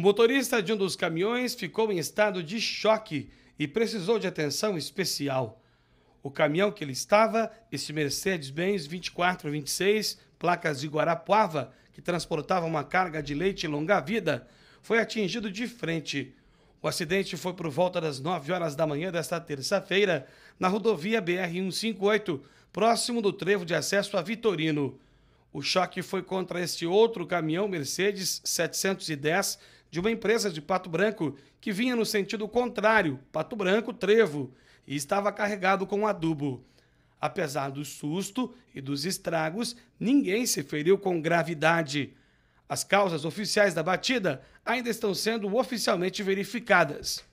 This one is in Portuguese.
O motorista de um dos caminhões ficou em estado de choque e precisou de atenção especial. O caminhão que ele estava, esse Mercedes-Benz 2426, placas de Guarapuava, que transportava uma carga de leite longa-vida, foi atingido de frente. O acidente foi por volta das 9 horas da manhã desta terça-feira, na rodovia BR-158, próximo do trevo de acesso a Vitorino. O choque foi contra este outro caminhão Mercedes 710 de uma empresa de Pato Branco que vinha no sentido contrário, Pato Branco, Trevo, e estava carregado com adubo. Apesar do susto e dos estragos, ninguém se feriu com gravidade. As causas oficiais da batida ainda estão sendo oficialmente verificadas.